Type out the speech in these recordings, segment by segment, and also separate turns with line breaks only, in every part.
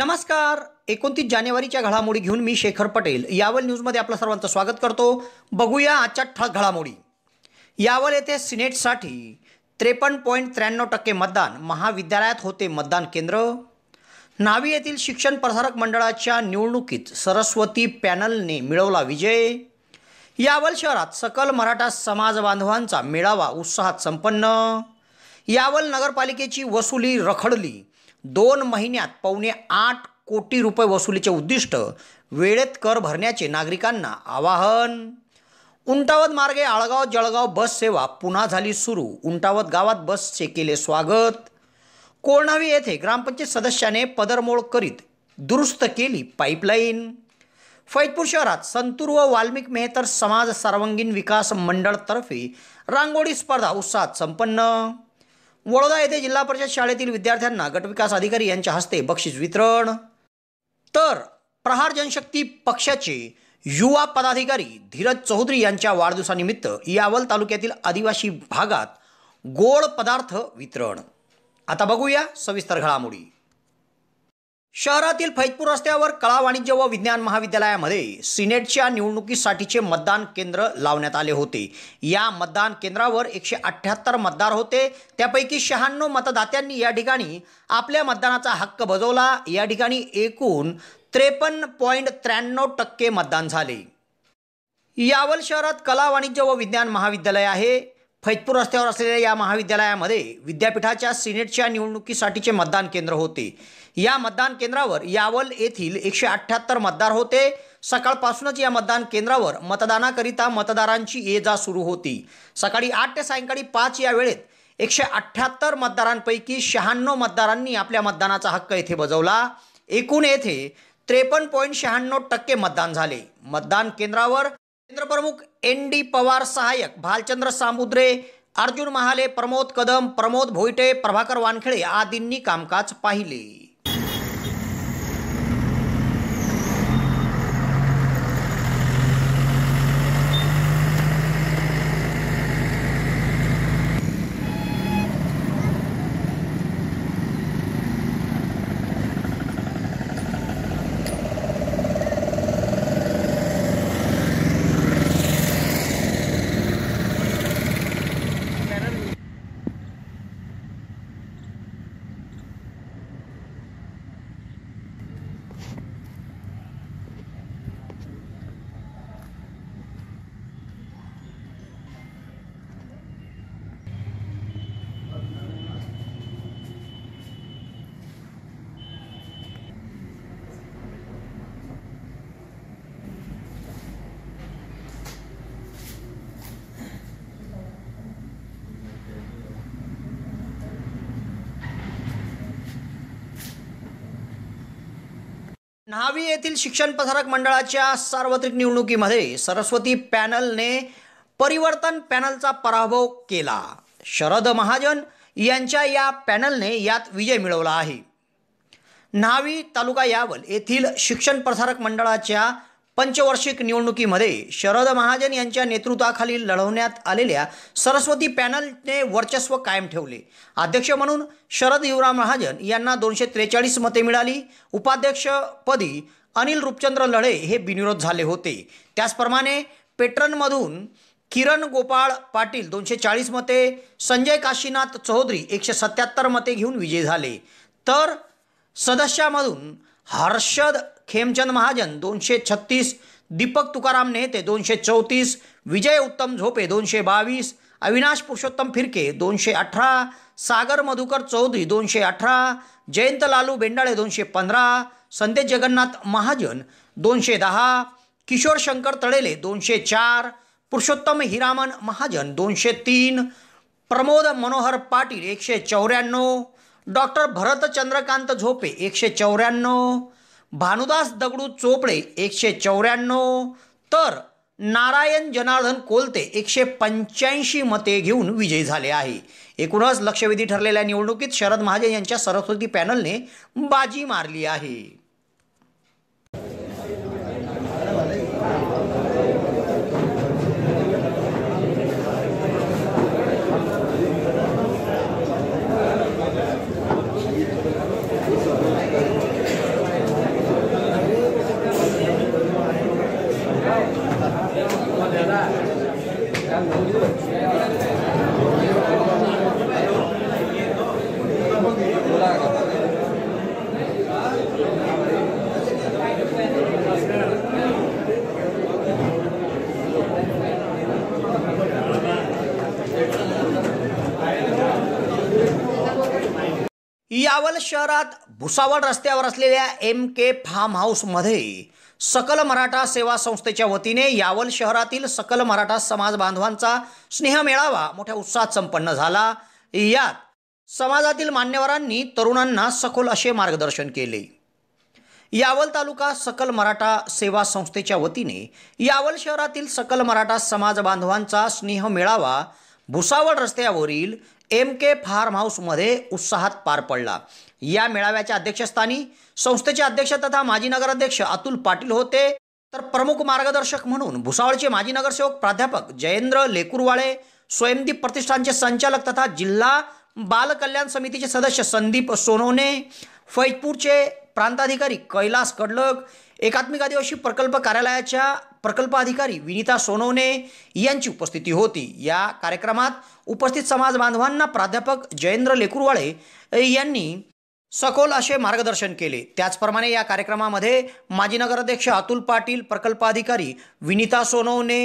नमस्कार एकोणतीस जानेवारीच्या घडामोडी घेऊन मी शेखर पटेल यावल न्यूजमध्ये आपलं सर्वांचं स्वागत करतो बघूया आजच्या ठळक घडामोडी यावल येथे सिनेटसाठी त्रेपन्न पॉईंट त्र्याण्णव टक्के मतदान महाविद्यालयात होते मतदान केंद्र न्हावी येथील शिक्षण प्रसारक मंडळाच्या निवडणुकीत सरस्वती पॅनलने मिळवला विजय यावल शहरात सकल मराठा समाज बांधवांचा मेळावा उत्साहात संपन्न यावल नगरपालिकेची वसुली रखडली दोन महिन्यात पावणे आठ कोटी रुपये वसुलीचे उद्दिष्ट वेळेत कर भरण्याचे नागरिकांना आवाहन उंटावत मार्गे आळगाव जळगाव बस सेवा पुन्हा झाली सुरू उंटावत गावात बसचे केले स्वागत कोळणावी येथे ग्रामपंचायत सदस्याने पदरमोळ करीत दुरुस्त केली पाईपलाईन फैजपूर शहरात संतूर व वाल्मिक मेहतर समाज सर्वांगीण विकास मंडळतर्फे रांगोळी स्पर्धा उत्साहात संपन्न वडोदा येथे जिल्हा परिषद शाळेतील विद्यार्थ्यांना गटविकास अधिकारी यांच्या हस्ते बक्षीस वितरण तर प्रहार जनशक्ती पक्षाचे युवा पदाधिकारी धीरज चौधरी यांच्या वाढदिवसानिमित्त यावल तालुक्यातील आदिवासी भागात गोड पदार्थ वितरण आता बघूया सविस्तर घडामोडी शहरातील फैजपूर रस्त्यावर कला वाणिज्य व विज्ञान महाविद्यालयामध्ये सिनेटच्या निवडणुकीसाठीचे मतदान केंद्र लावण्यात आले होते या मतदान केंद्रावर एकशे अठ्ठ्याहत्तर मतदार होते त्यापैकी शहाण्णव मतदात्यांनी या ठिकाणी आपल्या मतदानाचा हक्क बजवला या ठिकाणी एकूण त्रेपन्न पॉईंट त्र्याण्णव टक्के मतदान झाले यावल शहरात कला वाणिज्य व विज्ञान महाविद्यालय आहे फैजपूर रस्त्यावर असलेल्या या महाविद्यालयामध्ये विद्यापीठाच्या सिनेटच्या निवडणुकीसाठीचे मतदान केंद्र होते या मतदान केंद्रावर यावल येथील एकशे अठ्ठ्याहत्तर मतदार होते सकाळपासूनच या मतदान केंद्रावर मतदानाकरिता मतदारांची ये जा सुरू होती सकाळी आठ ते सायंकाळी पाच या वेळेत एकशे अठ्ठ्याहत्तर मतदारांपैकी शहाण्णव मतदारांनी आपल्या मतदानाचा हक्क येथे बजावला एकूण येथे त्रेपन्न पॉईंट शहाण्णव टक्के मतदान झाले मतदान केंद्रावर केंद्रप्रमुख एन डी पवार सहाय्यक भालचंद्र सामुद्रे अर्जुन महाले प्रमोद कदम प्रमोद भोईटे प्रभाकर वानखेडे आदींनी कामकाज पाहिले न्हावी येथील शिक्षण प्रसारक मंडळाच्या सार्वत्रिक निवडणुकीमध्ये सरस्वती पॅनलने परिवर्तन पॅनलचा पराभव केला शरद महाजन यांच्या या पॅनलने यात विजय मिळवला आहे न्हावी तालुका यावल येथील शिक्षण प्रसारक मंडळाच्या पंचवार्षिक निवडणुकीमध्ये शरद महाजन यांच्या नेतृत्वाखाली लढवण्यात आलेल्या सरस्वती पॅनलने वर्चस्व कायम ठेवले अध्यक्ष म्हणून शरद युवराम महाजन यांना दोनशे त्रेचाळीस मते मिळाली उपाध्यक्षपदी अनिल रूपचंद्र लढे हे बिनविरोध झाले होते त्याचप्रमाणे पेट्रनमधून किरण गोपाळ पाटील दोनशे चाळीस मते संजय काशीनाथ चौधरी एकशे सत्याहत्तर मते घेऊन विजयी झाले तर सदस्यामधून हर्षद खेमचंद महाजन दोनशे छत्तीस दीपक तुकाराम नेते दोनशे चौतीस विजय उत्तम झोपे दोनशे बावीस अविनाश पुरुषोत्तम फिरके दोनशे अठरा सागर मधुकर चौधरी दोनशे अठरा जयंत लालू बेंडाळे दोनशे पंधरा संदेश जगन्नाथ महाजन दोनशे दहा किशोर शंकर तळेले दोनशे चार पुरुषोत्तम हिरामन महाजन दोनशे तीन प्रमोद मनोहर पाटील एकशे चौऱ्याण्णव डॉक्टर भरत चंद्रकांत झोपे एकशे चौऱ्याण्णव भानुदास दगडू चोपडे एकशे चौऱ्याण्णव तर नारायण जनार्दन कोलते एकशे पंच्याऐंशी मते घेऊन विजयी झाले आहे एकूणच लक्षवेधी ठरलेल्या निवडणुकीत शरद महाजन यांच्या सरस्वती पॅनलने बाजी मारली आहे यावल शहरात भुसावळ रस्त्यावर असलेल्या एम के फार्म हाऊसमध्ये सकल मराठा सेवा संस्थेच्या वतीने यावल शहरातील सकल मराठा समाज बांधवांचा स्नेह मेळावा मोठ्या उत्साहात संपन्न झाला यात समाजातील मान्यवरांनी तरुणांना सखोल असे मार्गदर्शन केले यावल तालुका सकल मराठा सेवा संस्थेच्या वतीने यावल शहरातील सकल मराठा समाज बांधवांचा स्नेह मेळावा भुसावळ रस्त्यावरील एम के फार्म हाऊसमध्ये उत्साहात पार पडला या मेळाव्याच्या अध्यक्षस्थानी संस्थेचे अध्यक्ष तथा माजी नगराध्यक्ष अतुल पाटील होते तर प्रमुख मार्गदर्शक म्हणून भुसावळचे माजी नगरसेवक प्राध्यापक जयेंद्र लेकुरवाळे स्वयंदीप प्रतिष्ठानचे संचालक तथा जिल्हा बालकल्याण समितीचे सदस्य संदीप सोनोने फैजपूरचे प्रांताधिकारी कैलास कडलक एकात्मिक आदिवासी प्रकल्प कार्यालयाच्या प्रकल्प अधिकारी विनिता सोनवणे यांची उपस्थिती होती या कार्यक्रमात उपस्थित समाज बांधवांना प्राध्यापक जयेंद्र लेकुरवाळे यांनी सखोल असे मार्गदर्शन केले त्याचप्रमाणे या कार्यक्रमामध्ये माजी नगराध्यक्ष अतुल पाटील प्रकल्प अधिकारी विनिता सोनवणे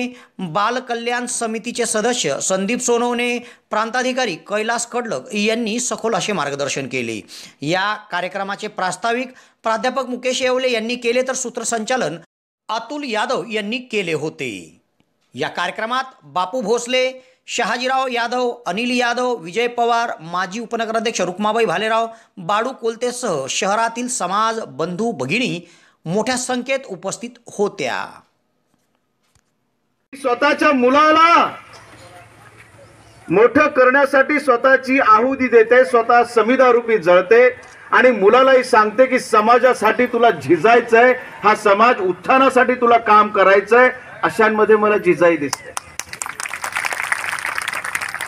बाल कल्याण समितीचे सदस्य संदीप सोनवणे प्रांताधिकारी कैलास कडलक यांनी सखोल असे मार्गदर्शन केले या कार्यक्रमाचे प्रास्ताविक प्राध्यापक मुकेश येवले यांनी केले तर सूत्रसंचालन अतुल यादव यांनी केले होते या कार्यक्रमात बापू भोसले शहाजीराव यादव अनिल यादव विजय पवार माजी उपनगराध्यक्ष रुक्माबाई भालेराव बाळू कोलतेसह शहरातील समाज बंधू भगिनी मोठ्या संख्येत उपस्थित होत्या स्वतःच्या मुलाला
मोठं करण्यासाठी स्वतःची आहुती देते स्वतः रूपी जळते आणि मुलालाही सांगते की समाजासाठी तुला झिजायचंय हा समाज उत्थानासाठी तुला काम करायचंय अशांमध्ये मला जिजाई दिसते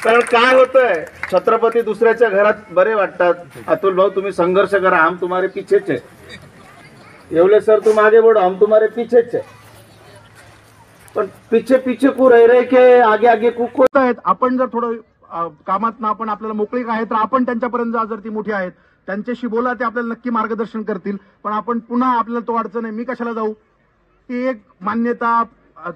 कारण काय होतंय छत्रपती दुसऱ्याच्या घरात बरे वाटतात अतुल भाऊ तुम्ही संघर्ष करा आम तुम्हारे पिछेच एवले सर तू मागे बोड आम तुम्हारे पिछेच पण पिछे पिछे कू रे रे के आगे आगे कू होत आहेत आपण जर थोडं कामात ना आपण आपल्याला मोकळी आहे तर आपण त्यांच्यापर्यंत जर ती मोठी आहेत त्यांच्याशी बोला ते आपल्याला नक्की मार्गदर्शन करतील पण आपण पुन्हा आपल्याला तो अडचण आहे मी कशाला जाऊ ही एक मान्यता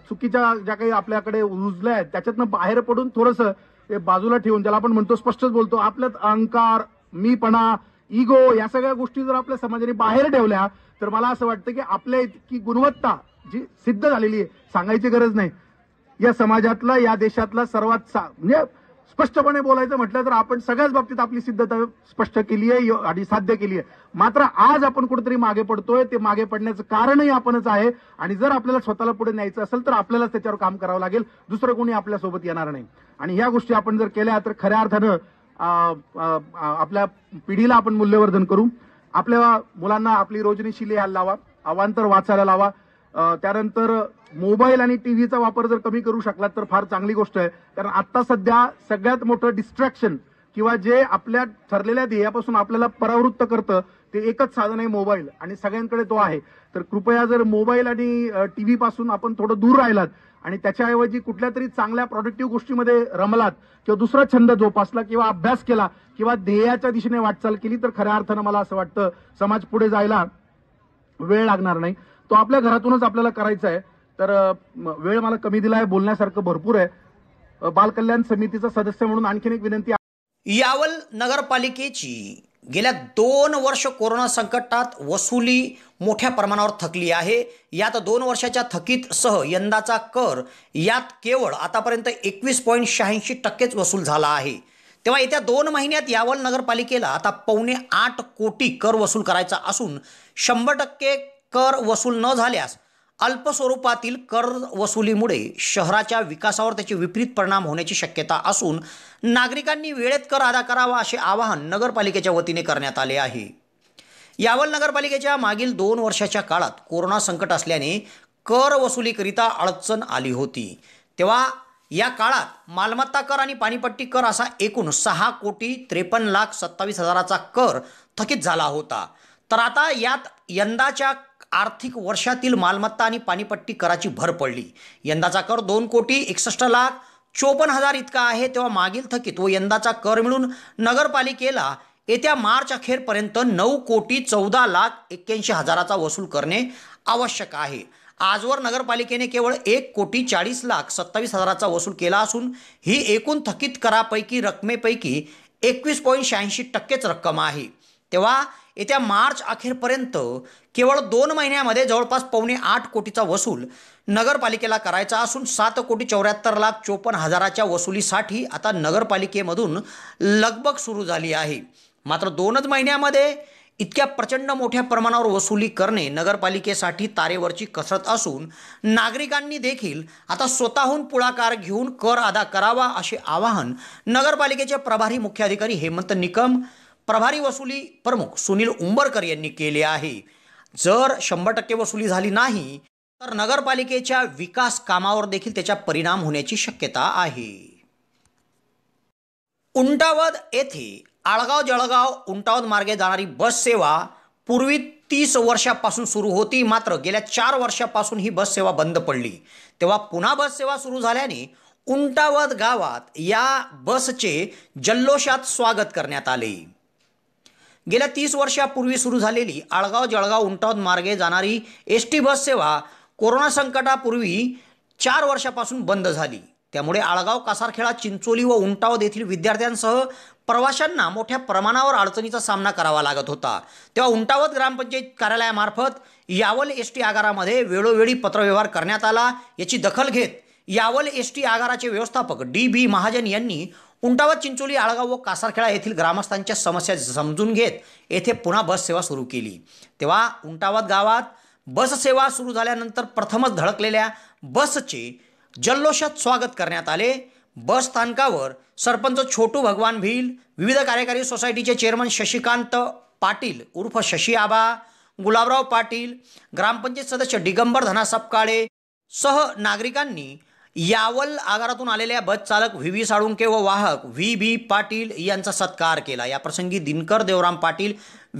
चुकीच्या ज्या काही आपल्याकडे रुजल्या आहेत त्याच्यातनं बाहेर पडून थोडंसं बाजूला ठेवून ज्याला आपण म्हणतो स्पष्टच बोलतो आपल्यात अहंकार मीपणा इगो या सगळ्या गोष्टी जर आपल्या समाजाने बाहेर ठेवल्या तर मला असं वाटतं की आपल्या इतकी गुणवत्ता जी सिद्ध झालेली आहे सांगायची गरज नाही या समाजातला या देशातला सर्वात म्हणजे स्पष्टपणे बोलायचं म्हटलं तर आपण सगळ्याच बाबतीत आपली सिद्धता स्पष्ट केली आहे आणि साध्य केली आहे मात्र आज आपण कुठेतरी मागे पडतोय ते मागे पडण्याचं कारणही आपणच आहे आणि जर आपल्याला स्वतःला पुढे न्यायचं असेल तर आपल्यालाच त्याच्यावर काम करावं लागेल दुसरं कोणी आपल्यासोबत येणार नाही आणि ह्या गोष्टी आपण जर केल्या तर खऱ्या अर्थानं आपल्या पिढीला आपण मूल्यवर्धन करू आपल्या मुलांना आपली रोजनी यायला लावा अवांतर वाचायला लावा त्यानंतर मोबाईल आणि टीव्हीचा वापर जर कमी करू शकलात तर फार चांगली गोष्ट आहे कारण आता सध्या सगळ्यात मोठं डिस्ट्रॅक्शन किंवा जे आपल्या ठरलेल्या ध्येयापासून आपल्याला परावृत्त करतं ते एकच साधन आहे मोबाईल आणि सगळ्यांकडे तो आहे तर कृपया जर मोबाईल आणि टीव्ही पासून आपण थोडं दूर राहिलात आणि त्याच्याऐवजी कुठल्या तरी चांगल्या प्रॉडक्टिव्ह गोष्टीमध्ये रमलात किंवा दुसरा छंद जोपासला किंवा अभ्यास केला किंवा ध्येयाच्या दिशेने वाटचाल केली तर खऱ्या अर्थानं मला असं वाटतं समाज पुढे जायला वेळ लागणार नाही तो आपल्या घरातूनच आपल्याला करायचा आहे तर वेळ मला कमी दिला आहे बोलण्यासारखं भरपूर आहे बालकल्याण
समितीचा सदस्य म्हणून आणखीन एक विनंती यावल नगरपालिकेची गेल्या दोन वर्ष कोरोना संकटात वसुली मोठ्या प्रमाणावर थकली आहे यात दोन वर्षाच्या थकीत सह यंदाचा कर यात केवळ आतापर्यंत एकवीस पॉईंट शहाऐंशी टक्केच वसूल झाला आहे तेव्हा येत्या दोन महिन्यात यावल नगरपालिकेला आता पावणे आठ कोटी कर वसूल करायचा असून शंभर टक्के कर वसूल न झाल्यास अल्प स्वरूपातील कर वसुलीमुळे शहराच्या विकासावर त्याचे विपरीत परिणाम होण्याची शक्यता असून नागरिकांनी वेळेत कर अदा करावा असे आवाहन नगरपालिकेच्या वतीने करण्यात आले आहे यावल नगरपालिकेच्या मागील दोन वर्षाच्या काळात कोरोना संकट असल्याने कर वसुलीकरिता अडचण आली होती तेव्हा या काळात मालमत्ता कर आणि पाणीपट्टी कर असा एकूण सहा कोटी त्रेपन्न लाख सत्तावीस हजाराचा कर थकित झाला होता तर आता यात यंदाच्या आर्थिक वर्षातील मालमत्ता आणि पाणीपट्टी कराची भर पडली यंदाचा कर दोन कोटी एकसष्ट लाख चोपन्न हजार इतका आहे तेव्हा मागील थकीत व यंदाचा कर मिळून नगरपालिकेला येत्या मार्च अखेरपर्यंत नऊ कोटी चौदा लाख एक्क्याऐंशी हजाराचा वसूल करणे आवश्यक आहे आजवर नगरपालिकेने केवळ एक कोटी चाळीस लाख सत्तावीस हजाराचा वसूल केला असून ही एकूण थकीत करापैकी रकमेपैकी एकवीस पॉईंट शहाऐंशी टक्केच रक्कम आहे तेव्हा येत्या मार्च अखेरपर्यंत केवळ दोन महिन्यामध्ये जवळपास पावणे आठ कोटीचा वसूल नगरपालिकेला करायचा असून सात कोटी चौऱ्याहत्तर लाख चोपन्न हजाराच्या वसुलीसाठी आता नगरपालिकेमधून लगबग सुरू झाली आहे मात्र दोनच महिन्यामध्ये इतक्या प्रचंड मोठ्या प्रमाणावर वसुली करणे नगरपालिकेसाठी तारेवरची कसरत असून नागरिकांनी देखील आता स्वतःहून पुढाकार घेऊन कर अदा करावा असे आवाहन नगरपालिकेचे प्रभारी मुख्याधिकारी हेमंत निकम प्रभारी वसुली प्रमुख सुनील उंबरकर यांनी केले आहे जर शंभर टक्के वसुली झाली नाही तर नगरपालिकेच्या विकास कामावर देखील त्याचा परिणाम होण्याची शक्यता आहे उंटावद येथे आळगाव जळगाव उंटावद मार्गे जाणारी बस सेवा पूर्वी तीस वर्षापासून सुरू होती मात्र गेल्या चार वर्षापासून ही बस सेवा बंद पडली तेव्हा पुन्हा बस सेवा सुरू झाल्याने उंटावद गावात या बसचे जल्लोषात स्वागत करण्यात आले गेल्या तीस वर्षापूर्वी सुरू झालेली आळगाव जळगाव उंटावत मार्गे जाणारी एस टी बस सेवा कोरोना संकटापूर्वी चार वर्षापासून बंद झाली त्यामुळे आळगाव कासारखेडा चिंचोली व उंटावत येथील विद्यार्थ्यांसह प्रवाशांना मोठ्या प्रमाणावर अडचणीचा सामना करावा लागत होता तेव्हा उंटावत ग्रामपंचायत कार्यालयामार्फत यावल एस टी आगारामध्ये वेळोवेळी पत्रव्यवहार करण्यात आला याची दखल घेत यावल एस टी आगाराचे व्यवस्थापक डी बी महाजन यांनी उंटावत चिंचोली आळगाव व कासारखेडा येथील ग्रामस्थांच्या समस्या समजून घेत येथे पुन्हा बससेवा सुरू केली तेव्हा उंटावत गावात बससेवा सुरू झाल्यानंतर प्रथमच धडकलेल्या बसचे जल्लोषात स्वागत करण्यात आले बस स्थानकावर सरपंच छोटू भगवान भील विविध कार्यकारी सोसायटीचे चेअरमन शशिकांत पाटील उर्फ शशी आबा गुलाबराव पाटील ग्रामपंचायत सदस्य दिगंबर धना सपकाळे सह नागरिकांनी यावल आगारातून आलेल्या बस चालक व्ही व्ही साळुंके व वाहक व्ही बी पाटील यांचा सत्कार केला या प्रसंगी दिनकर देवराम पाटील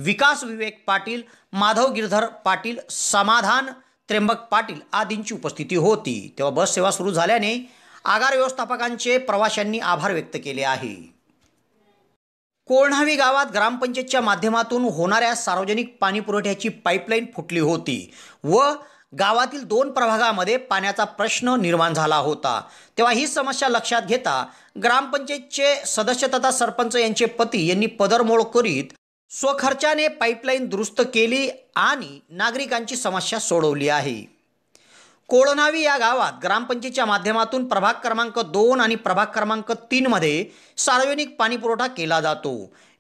विकास विवेक पाटील माधव गिरधर पाटील समाधान त्र्यंबक पाटील आदींची उपस्थिती होती तेव्हा बस सेवा सुरू झाल्याने आगार व्यवस्थापकांचे प्रवाशांनी आभार व्यक्त केले आहे कोळणावी गावात ग्रामपंचायतच्या माध्यमातून होणाऱ्या सार्वजनिक पाणीपुरवठ्याची पाईपलाईन फुटली होती व गावातील दोन प्रभागामध्ये पाण्याचा प्रश्न निर्माण झाला होता तेव्हा ही समस्या लक्षात घेता ग्रामपंचायतचे सदस्य तथा सरपंच यांचे पती यांनी पदरमोड करीत स्वखर्चाने पाईपलाईन दुरुस्त केली आणि नागरिकांची समस्या सोडवली आहे कोळनावी या गावात ग्रामपंचायतीच्या माध्यमातून प्रभाग क्रमांक दोन आणि प्रभाग क्रमांक तीनमध्ये सार्वजनिक पाणीपुरवठा केला जातो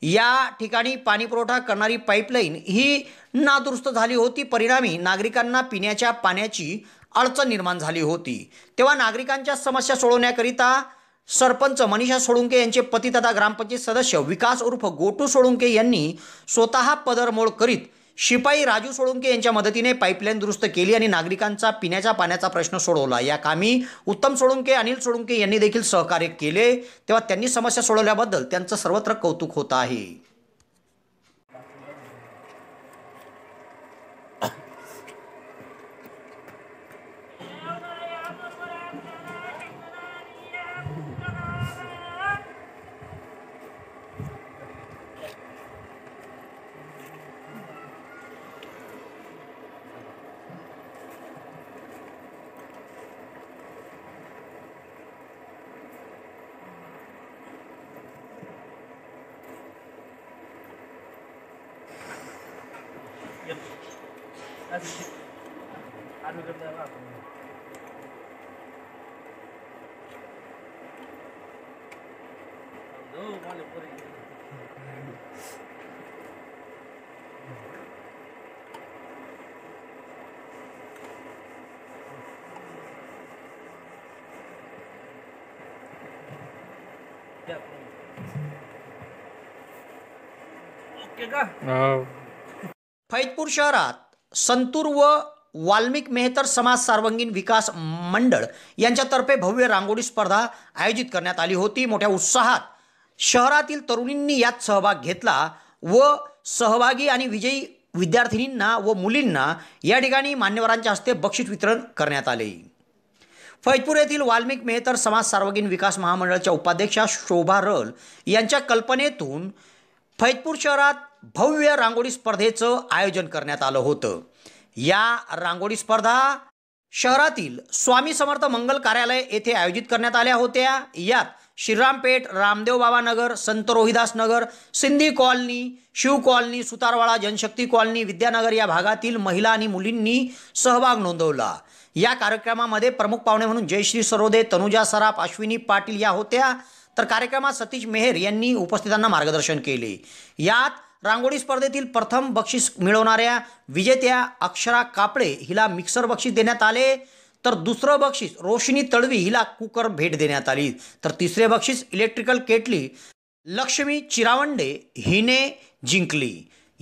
या ठिकाणी पाणीपुरवठा करणारी पाईपलाईन ही नादुरुस्त झाली होती परिणामी नागरिकांना पिण्याच्या पाण्याची अडचण निर्माण झाली होती तेव्हा नागरिकांच्या समस्या सोडवण्याकरिता सरपंच मनीषा सोडुंके यांचे पती तथा ग्रामपंचायत सदस्य विकास उर्फ गोटू सोडुंके यांनी स्वतः पदरमोड करीत शिपाई राजू सोळुंके यांच्या मदतीने पाईपलाईन दुरुस्त केली आणि नागरिकांचा पिण्याच्या पाण्याचा प्रश्न सोडवला या कामी उत्तम सोळुंके अनिल सोळुंके यांनी देखील सहकार्य केले तेव्हा त्यांनी समस्या सोडवल्याबद्दल त्यांचं सर्वत्र कौतुक होत आहे हो. फैजपूर शहरात संतूर व वाल्मिक मेहतर समाज सार्वंगीण विकास मंडळ यांच्यातर्फे भव्य रांगोळी स्पर्धा आयोजित करण्यात आली होती मोठ्या उत्साहात शहरातील तरुणींनी यात सहभाग घेतला व सहभागी आणि विजयी विद्यार्थिनींना व मुलींना या ठिकाणी मान्यवरांच्या हस्ते बक्षीस वितरण करण्यात आले फैजपूर येथील वाल्मिक मेहतर समाज सार्वजनिक विकास महामंडळाच्या उपाध्यक्षा शोभा रल यांच्या कल्पनेतून फैजपूर शहरात भव्य रांगोळी स्पर्धेचं आयोजन करण्यात आलं होतं या रांगोळी स्पर्धा शहरातील स्वामी समर्थ मंगल कार्यालय येथे आयोजित करण्यात आल्या होत्या यात श्रीरामपेठ Ramdev Baba Nagar Sant Rohidas Nagar Sindhi colony Shiv colony Sutarwada Janshakti colony Vidyanagar या भागातील महिला आणि मुलींनी सहभाग नोंदवला या कार्यक्रमामध्ये प्रमुख पाहुणे म्हणून जयश्री सरोदे तनुजा सराफ अश्विनी पाटील या होत्या तर कार्यक्रमात सतीश मेहेर यांनी उपस्थितांना मार्गदर्शन केले यात रांगोळी स्पर्धेतील प्रथम बक्षीस मिळवणाऱ्या विजेत्या अक्षरा कापळे हिला मिक्सर बक्षीस देण्यात आले तर दुसरं बक्षीस रोशनी तळवी हिला कुकर भेट देण्यात आली तर तिसरे बक्षीस इलेक्ट्रिकल केटली लक्ष्मी चिरावंडे हिने जिंकली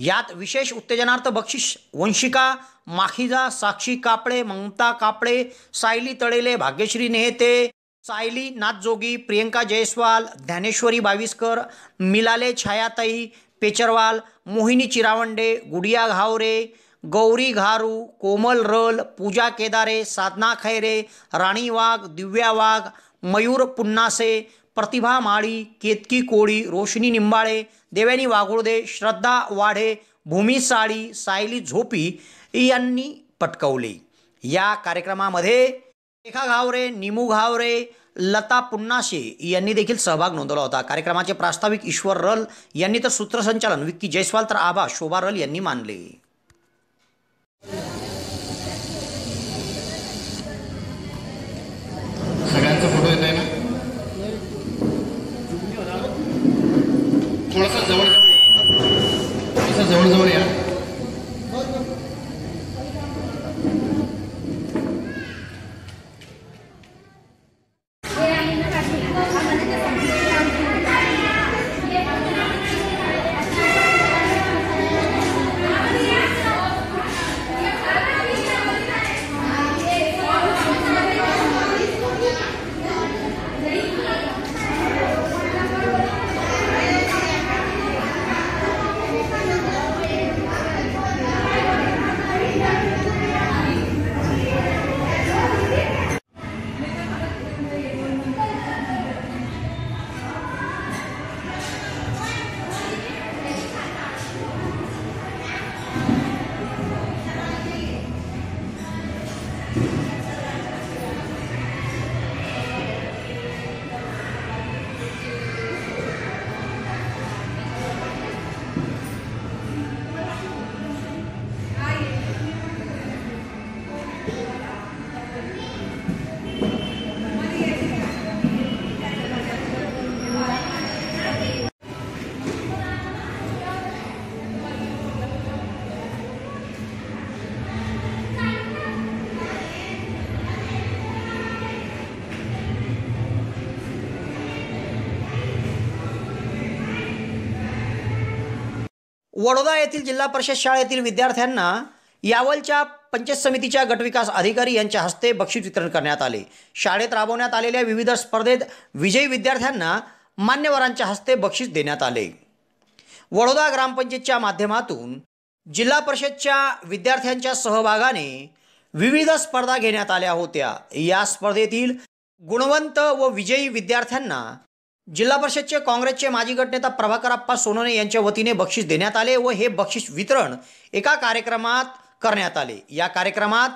यात विशेष उत्तेजनार्थ बक्षीस वंशिका माखिजा साक्षी कापडे ममता कापडे सायली तळेले भाग्यश्री नेहते सायली नाथजोगी प्रियंका जयस्वाल ज्ञानेश्वरी बाविस्कर मिलाले छायाताई पेचरवाल मोहिनी चिरावंडे गुडिया घावरे गौरी घारू कोमल रल पूजा केदारे साधना खैरे राणी वाघ दिव्या वाघ मयूर पुन्नासे प्रतिभा माळी केतकी कोळी रोशनी निंबाळे देव्यानी वाघुळदे श्रद्धा वाढे भूमी साळी सायली झोपी यांनी पटकवली या कार्यक्रमामध्ये रेखा घावरे निमू घावरे लता पुन्नासे यांनी देखील सहभाग नोंदवला होता कार्यक्रमाचे प्रास्ताविक ईश्वर रल यांनी तर सूत्रसंचालन विक्की जयस्वाल तर आभा शोभा रल यांनी मानले सगळ्यांचा फोटो येत आहे ना
थोडासा जवळ थोडासा जवळ जवळ या
वडोदा येथील जिल्हा परिषद शाळेतील विद्यार्थ्यांना यावलच्या पंचायत समितीच्या गटविकास अधिकारी यांच्या हस्ते बक्षीस वितरण करण्यात आले शाळेत राबवण्यात आलेल्या विविध स्पर्धेत विजयी विद्यार्थ्यांना मान्यवरांच्या हस्ते बक्षीस देण्यात आले वडोदा ग्रामपंचायतच्या माध्यमातून जिल्हा परिषदच्या विद्यार्थ्यांच्या सहभागाने विविध स्पर्धा घेण्यात आल्या होत्या या स्पर्धेतील गुणवंत व विजयी विद्यार्थ्यांना जिल्हा परिषदचे काँग्रेसचे माजी गटनेता प्रभाकर अप्पा सोनोने यांच्या वतीने बक्षीस देण्यात आले व हे बक्षीस वितरण एका कार्यक्रमात करण्यात आले या कार्यक्रमात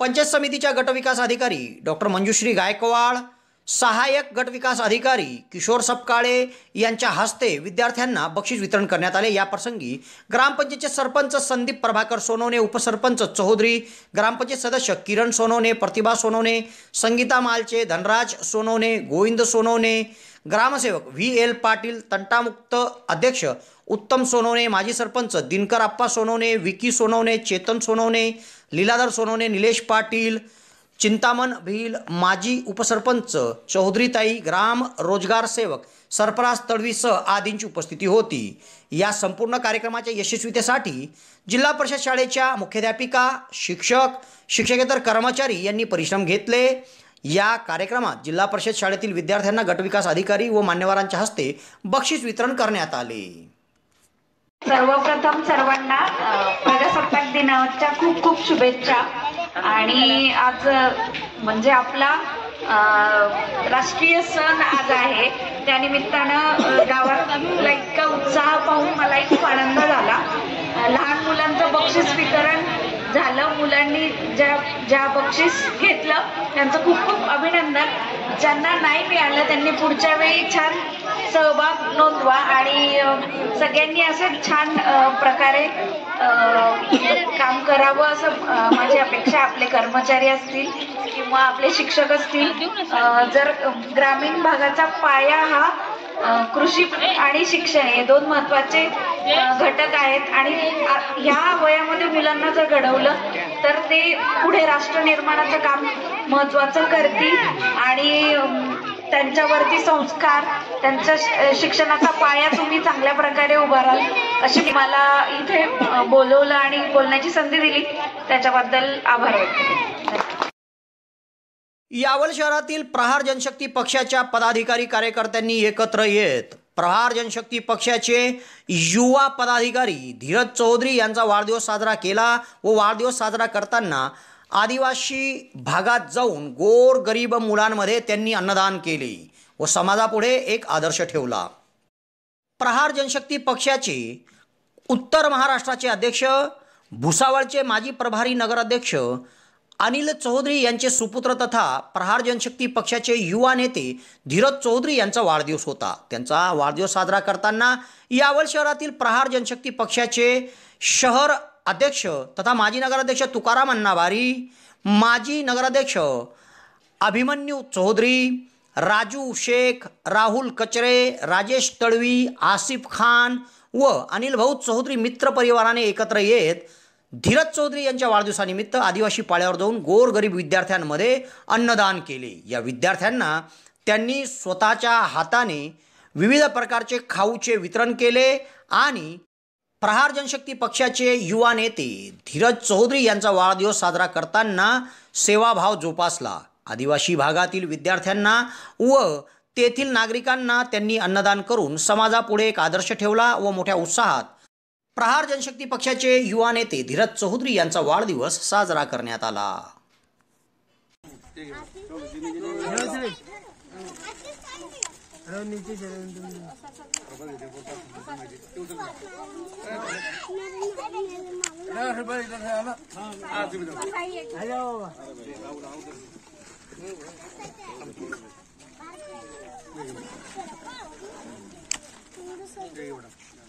पंचायत समितीच्या गटविकास अधिकारी डॉक्टर मंजुश्री गायकवाड सहाय्यक गटविकास अधिकारी किशोर सपकाळे यांच्या हस्ते विद्यार्थ्यांना बक्षीस वितरण करण्यात आले याप्रसंगी ग्रामपंचायतचे सरपंच संदीप प्रभाकर सोनवणे उपसरपंच चौधरी ग्रामपंचायत सदस्य किरण सोनवणे प्रतिभा सोनवणे संगीता मालचे धनराज सोनवणे गोविंद सोनवणे ग्रामसेवक व्ही एल पाटील तंटामुक्त अध्यक्ष उत्तम सोनवणे माजी सरपंच दिनकर आप्पा सोनवणे विकी सोनवणे चेतन सोनवणे लीलाधर सोनवणे निलेश पाटील चिंतामन भील माजी उपसरपंच चौधरीताई ग्राम रोजगार सेवक सरफराज तडवीसह आदींची उपस्थिती होती या संपूर्ण कार्यक्रमाच्या यशस्वीतेसाठी जिल्हा परिषद शाळेच्या मुख्याध्यापिका शिक्षक शिक्षकेतर कर्मचारी यांनी परिश्रम घेतले या कार्यक्रमात जिल्हा परिषद शाळेतील विद्यार्थ्यांना गटविकास अधिकारी व मान्यवरांच्या हस्ते बक्षीस वितरण करण्यात आले
सर्वप्रथम सर्वांना प्रजासत्ताक दिनाच्या खूप खूप शुभेच्छा आणि आज म्हणजे आपला राष्ट्रीय सण आज आहे त्यानिमित्तानं गावातला इतका उत्साह पाहून मला खूप आनंद झाला लहान मुलांचं बक्षीस वितरण झालं मुलांनी ज्या ज्या बक्षीस घेतलं त्यांचं खूप खूप अभिनंदन ज्यांना नाही मिळालं त्यांनी पुढच्या वेळी छान सहभाग नोंदवा आणि सगळ्यांनी असं छान प्रकारे काम करावं असं माझी अपेक्षा आपले कर्मचारी असतील किंवा आपले शिक्षक असतील जर ग्रामीण भागाचा पाया हा कृषी आणि शिक्षण हे दोन महत्त्वाचे घटक आहेत आणि ह्या वयामध्ये मुलांना जर घडवलं तर ते पुढे राष्ट्र निर्माणाचं काम महत्वाचं करतील आणि त्यांच्यावरती संस्कार त्यांचा शिक्षणाचा पाया तुम्ही चांगल्या प्रकारे उभाराल अशी मला इथे
बोलवलं आणि
बोलण्याची संधी दिली त्याच्याबद्दल आभार व्यक्त
यावल शहरातील प्रहार जनशक्ती पक्षाच्या पदाधिकारी कार्यकर्त्यांनी एकत्र येत प्रहार जनशक्ती पक्षाचे युवा पदाधिकारी धीरज चौधरी यांचा वाढदिवस साजरा केला व वाढदिवस साजरा करताना आदिवासी भागात जाऊन गोर गरीब मुलांमध्ये त्यांनी अन्नदान केले व समाजापुढे एक आदर्श ठेवला प्रहार जनशक्ती पक्षाचे उत्तर महाराष्ट्राचे अध्यक्ष भुसावळचे माजी प्रभारी नगराध्यक्ष अनिल चौधरी यांचे सुपुत्र तथा प्रहार जनशक्ती पक्षाचे युवा नेते धीरज चौधरी यांचा वाढदिवस होता त्यांचा वाढदिवस साजरा करताना यावल शहरातील प्रहार जनशक्ती पक्षाचे शहर अध्यक्ष तथा माजी नगराध्यक्ष तुकाराम अण्णावारी माजी नगराध्यक्ष अभिमन्यू चौधरी राजू शेख राहुल कचरे राजेश तळवी आसिफ खान व अनिल भाऊ चौधरी मित्रपरिवाराने एकत्र येत धीरज चौधरी यांच्या वाढदिवसानिमित्त आदिवासी पाळ्यावर जाऊन गोरगरीब विद्यार्थ्यांमध्ये अन्नदान केले या विद्यार्थ्यांना त्यांनी स्वतःच्या हाताने विविध प्रकारचे खाऊचे वितरण केले आणि प्रहार जनशक्ती पक्षाचे युवा नेते धीरज चौधरी यांचा वाढदिवस साजरा करताना सेवाभाव जोपासला आदिवासी भागातील विद्यार्थ्यांना व तेथील नागरिकांना त्यांनी अन्नदान करून समाजापुढे एक आदर्श ठेवला व मोठ्या उत्साहात प्रहार जनशक्ती पक्षाचे युवा नेते धीरज चौधरी यांचा वाढदिवस साजरा करण्यात आला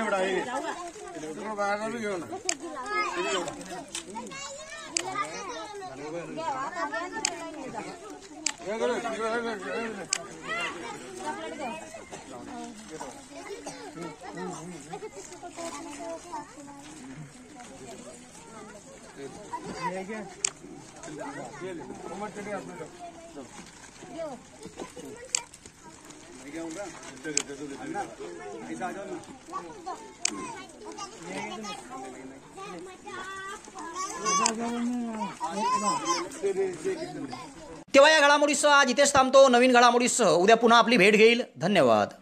इकडे एवढा आहे घेऊन आपल्याला तेव्हा
या घडामोडीसह आज इथेच थांबतो नवीन घडामोडीसह उद्या पुन्हा आपली भेट घेईल धन्यवाद